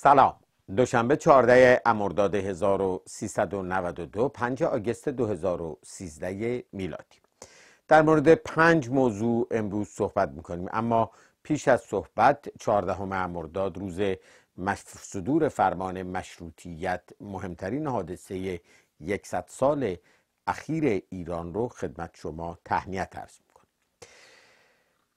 سلام دوشنبه 14 امرداد 1392 5 آگست 2013 میلادی در مورد پنج موضوع امروز صحبت میکنیم اما پیش از صحبت 14 مرداد روز صدور فرمان مشروطیت مهمترین حادثه 100 سال اخیر ایران رو خدمت شما تهنیت ارز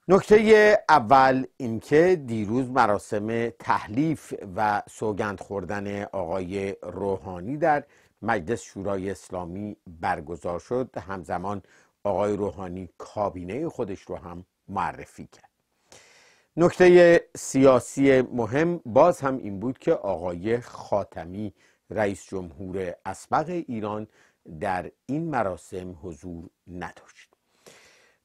نکته اول اینکه دیروز مراسم تحلیف و سوگند خوردن آقای روحانی در مجلس شورای اسلامی برگزار شد همزمان آقای روحانی کابینه خودش رو هم معرفی کرد نکته سیاسی مهم باز هم این بود که آقای خاتمی رئیس جمهور اسبق ایران در این مراسم حضور نداشت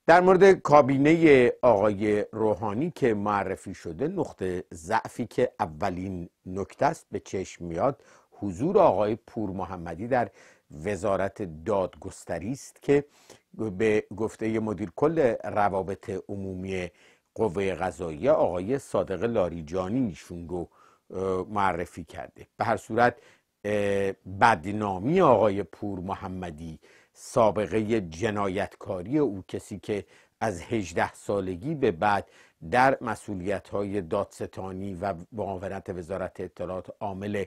در مورد کابینه آقای روحانی که معرفی شده نقطه ضعفی که اولین نکته است به چشم میاد حضور آقای پور محمدی در وزارت دادگستری است که به گفته مدیر کل روابط عمومی قوه قضاییه آقای صادق لاریجانی ایشون رو معرفی کرده به هر صورت بدنامی آقای پور محمدی سابقه جنایتکاری او کسی که از 18 سالگی به بعد در مسئولیت های دادستانی و معاونت وزارت اطلاعات عامل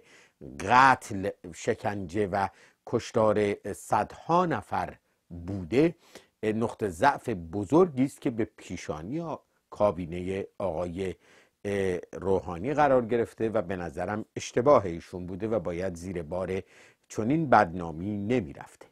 قتل شکنجه و کشتار صدها نفر بوده نقطه ضعف بزرگی است که به پیشانی کابینه آقای روحانی قرار گرفته و به نظرم اشتباه ایشون بوده و باید زیر بار چنین بدنامی نمیرفته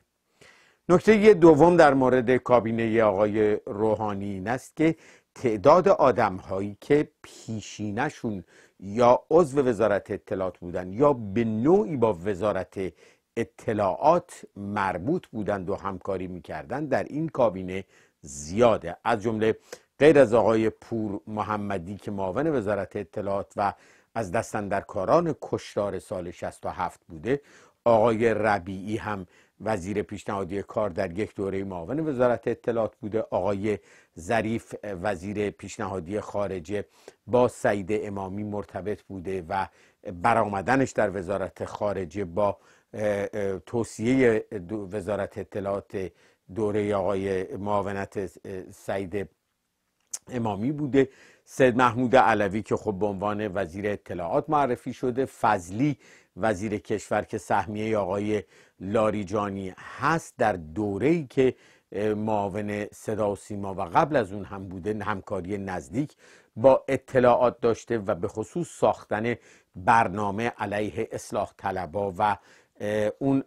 نکته دوم در مورد کابینه آقای روحانی این است که تعداد آدم هایی که پیشینشون یا عضو وزارت اطلاعات بودن یا به نوعی با وزارت اطلاعات مربوط بودند و همکاری میکردند در این کابینه زیاده از جمله غیر از آقای پور محمدی که معاون وزارت اطلاعات و از دستن در کاران کشتار سال 67 بوده آقای ربیعی هم وزیر پیشنهادی کار در یک دوره معاون وزارت اطلاعات بوده آقای ظریف وزیر پیشنهادی خارجه با سعید امامی مرتبط بوده و برآمدنش در وزارت خارجه با توصیه وزارت اطلاعات دوره آقای معاونت سعید امامی بوده سید محمود علوی که خب به عنوان وزیر اطلاعات معرفی شده فضلی وزیر کشور که سهمیه آقای لاریجانی هست در دوره ای که معاون صدا و سیما و قبل از اون هم بوده همکاری نزدیک با اطلاعات داشته و به خصوص ساختن برنامه علیه اصلاح طلبا و اون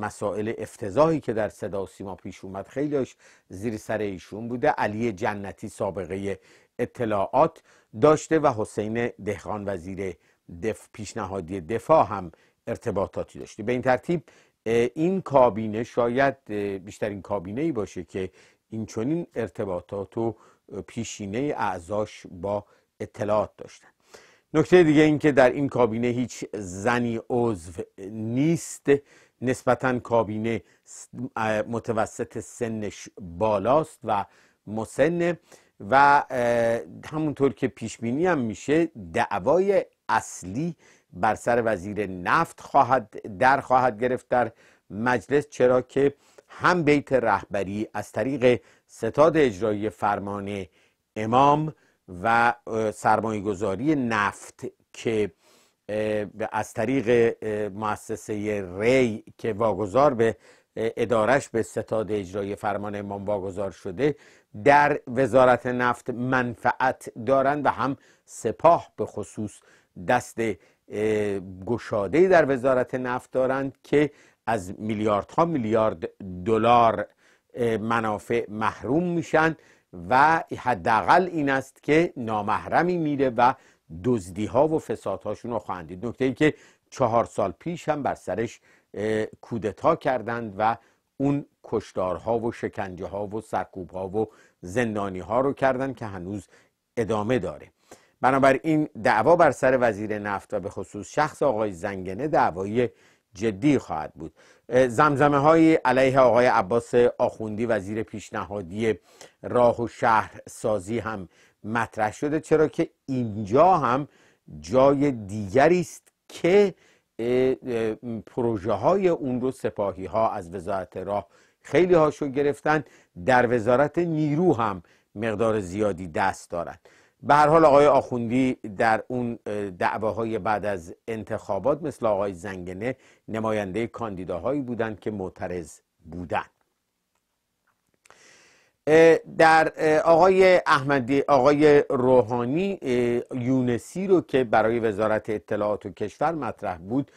مسائل افتضاحی که در صدا و سیما پیش اومد خیلیش زیر سر ایشون بوده علی جنتی سابقه اطلاعات داشته و حسین دهخان وزیر دف پیشنهادی دفاع هم ارتباطاتی داشته به این ترتیب این کابینه شاید بیشترین کابینه ای باشه که این چنین ارتباطات و پیشینه اعضاش با اطلاعات داشتن نکته دیگه این که در این کابینه هیچ زنی عضو نیست نسبتا کابینه متوسط سنش بالاست و مسنه و همونطور که پیش بینی هم میشه دعوای اصلی بر سر وزیر نفت خواهد در خواهد گرفت در مجلس چرا که هم بیت رهبری از طریق ستاد اجرایی فرمان امام و گذاری نفت که از طریق مؤسسه ری که واگذار به ادارش به ستاد اجرایی فرمان امام واگذار شده در وزارت نفت منفعت دارند و هم سپاه به خصوص دست گشاده در وزارت نفت دارند که از میلیاردها میلیارد دلار منافع محروم میشن و حداقل این است که نامحرمی میره و دزدی ها و فسادهاشون رو خواهند دید نکته ای که چهار سال پیش هم بر سرش کودتا کردند و اون کشتارها و شکنجه ها و سرکوب ها و زندانی ها رو کردند که هنوز ادامه داره بنابراین دعوا بر سر وزیر نفت و به خصوص شخص آقای زنگنه دعوای جدی خواهد بود زمزمه های علیه آقای عباس آخوندی وزیر پیشنهادی راه و شهر سازی هم مطرح شده چرا که اینجا هم جای دیگری است که پروژه های اون رو سپاهی ها از وزارت راه خیلی هاشو گرفتن در وزارت نیرو هم مقدار زیادی دست دارند به هر حال آقای آخوندی در اون دعواهای بعد از انتخابات مثل آقای زنگنه نماینده کاندیداهایی بودند که معترض بودند در آقای احمدی آقای روحانی یونسی رو که برای وزارت اطلاعات و کشور مطرح بود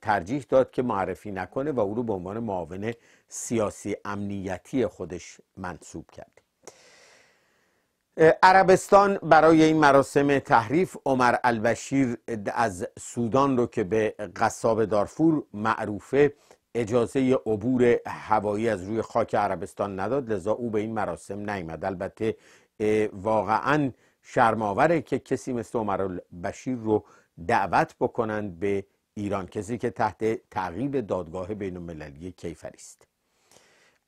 ترجیح داد که معرفی نکنه و او رو به عنوان معاون سیاسی امنیتی خودش منصوب کرد عربستان برای این مراسم تحریف عمر البشیر از سودان رو که به قصاب دارفور معروفه اجازه عبور هوایی از روی خاک عربستان نداد لذا او به این مراسم نیامد البته واقعا شرماوره که کسی مثل عمر البشیر رو دعوت بکنند به ایران کسی که تحت تعقیب دادگاه بین المللی کیفری است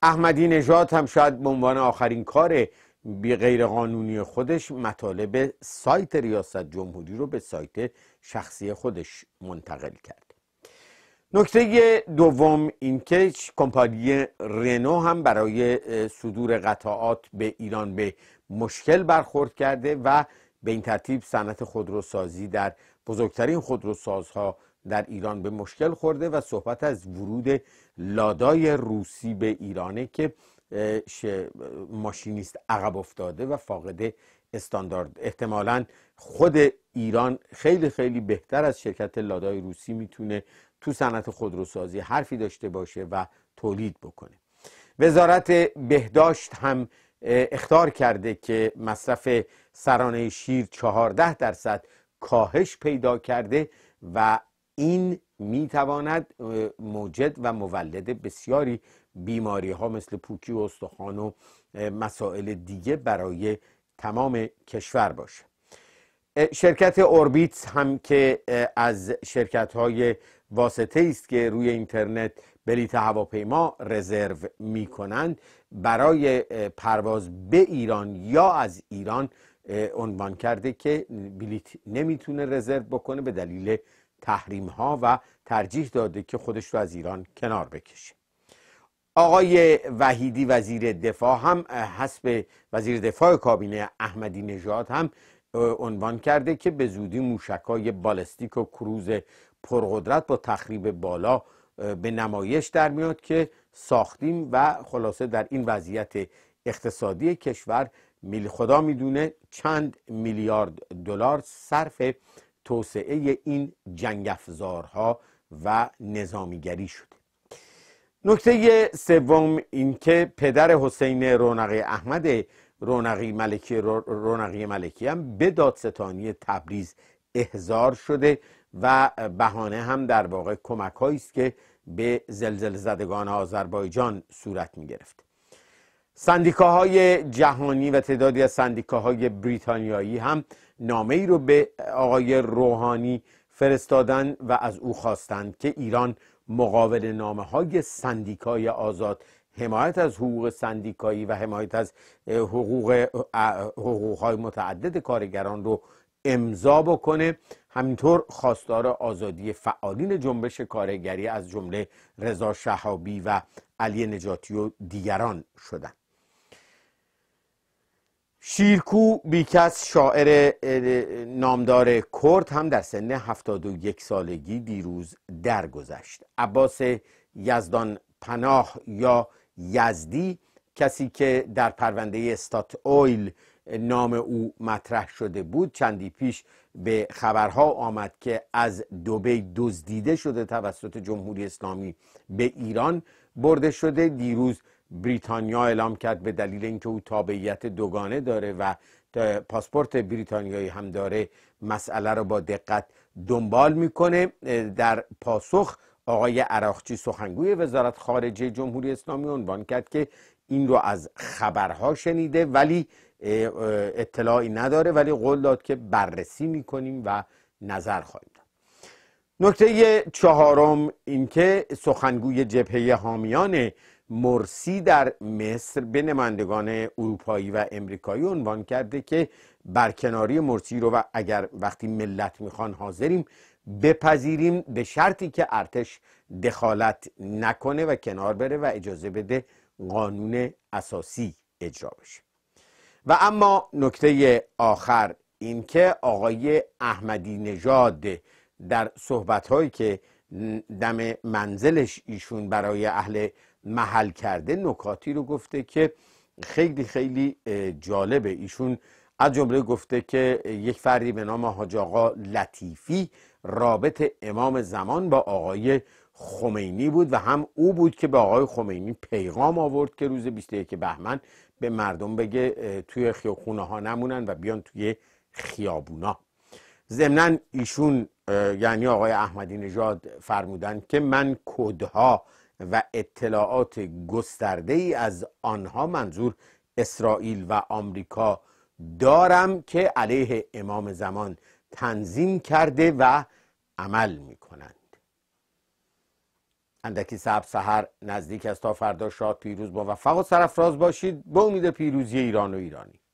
احمدی نژاد هم شاید به عنوان آخرین کار بی غیر قانونی خودش مطالب سایت ریاست جمهوری رو به سایت شخصی خودش منتقل کرد نکته دوم اینکه کمپانی رنو هم برای صدور قطعات به ایران به مشکل برخورد کرده و به این ترتیب صنعت خودروسازی در بزرگترین خودروسازها در ایران به مشکل خورده و صحبت از ورود لادای روسی به ایرانه که ماشینیست عقب افتاده و فاقد استاندارد احتمالا خود ایران خیلی خیلی بهتر از شرکت لادای روسی میتونه تو صنعت خودروسازی حرفی داشته باشه و تولید بکنه وزارت بهداشت هم اختار کرده که مصرف سرانه شیر 14 درصد کاهش پیدا کرده و این میتواند موجد و مولد بسیاری بیماری ها مثل پوکی و استخوان و مسائل دیگه برای تمام کشور باشه شرکت اوربیتس هم که از شرکت های واسطه است که روی اینترنت بلیت هواپیما رزرو می کنند برای پرواز به ایران یا از ایران عنوان کرده که بلیت نمیتونه رزرو بکنه به دلیل تحریم ها و ترجیح داده که خودش رو از ایران کنار بکشه آقای وحیدی وزیر دفاع هم حسب وزیر دفاع کابینه احمدی نژاد هم عنوان کرده که به زودی موشکای بالستیک و کروز پرقدرت با تخریب بالا به نمایش در میاد که ساختیم و خلاصه در این وضعیت اقتصادی کشور میل خدا میدونه چند میلیارد دلار صرف توسعه این جنگ افزارها و نظامیگری شده نکته سوم اینکه پدر حسین رونقی احمد رونقی ملکی رونقی ملکی هم به دادستانی تبریز احضار شده و بهانه هم در واقع کمک است که به زلزل زدگان آذربایجان صورت می گرفت سندیکاهای جهانی و تعدادی از سندیکاهای بریتانیایی هم نامه ای رو به آقای روحانی فرستادن و از او خواستند که ایران مقابل نامه های سندیکای آزاد حمایت از حقوق سندیکایی و حمایت از حقوق حقوق های متعدد کارگران رو امضا بکنه همینطور خواستار آزادی فعالین جنبش کارگری از جمله رضا شهابی و علی نجاتی و دیگران شدند شیرکو بیکس شاعر نامدار کرد هم در سن 71 سالگی دیروز درگذشت عباس یزدان پناه یا یزدی کسی که در پرونده استات اویل نام او مطرح شده بود چندی پیش به خبرها آمد که از دوبی دزدیده شده توسط جمهوری اسلامی به ایران برده شده دیروز بریتانیا اعلام کرد به دلیل اینکه او تابعیت دوگانه داره و پاسپورت بریتانیایی هم داره مسئله رو با دقت دنبال میکنه در پاسخ آقای عراقچی سخنگوی وزارت خارجه جمهوری اسلامی عنوان کرد که این رو از خبرها شنیده ولی اطلاعی نداره ولی قول داد که بررسی میکنیم و نظر خواهیم نکته چهارم اینکه سخنگوی جبهه حامیان مرسی در مصر به نمایندگان اروپایی و امریکایی عنوان کرده که برکناری مرسی رو و اگر وقتی ملت میخوان حاضریم بپذیریم به شرطی که ارتش دخالت نکنه و کنار بره و اجازه بده قانون اساسی اجرا بشه و اما نکته آخر اینکه آقای احمدی نژاد در صحبت که دم منزلش ایشون برای اهل محل کرده نکاتی رو گفته که خیلی خیلی جالبه ایشون از جمله گفته که یک فردی به نام حاج آقا لطیفی رابط امام زمان با آقای خمینی بود و هم او بود که به آقای خمینی پیغام آورد که روز 21 بهمن به مردم بگه توی خیابونه ها نمونن و بیان توی خیابونا ضمنا ایشون یعنی آقای احمدی نژاد فرمودند که من کدها و اطلاعات گسترده ای از آنها منظور اسرائیل و آمریکا دارم که علیه امام زمان تنظیم کرده و عمل می کنند اندکی سب سحر نزدیک است تا فردا شاد پیروز با وفق و سرفراز باشید به امید پیروزی ایران و ایرانی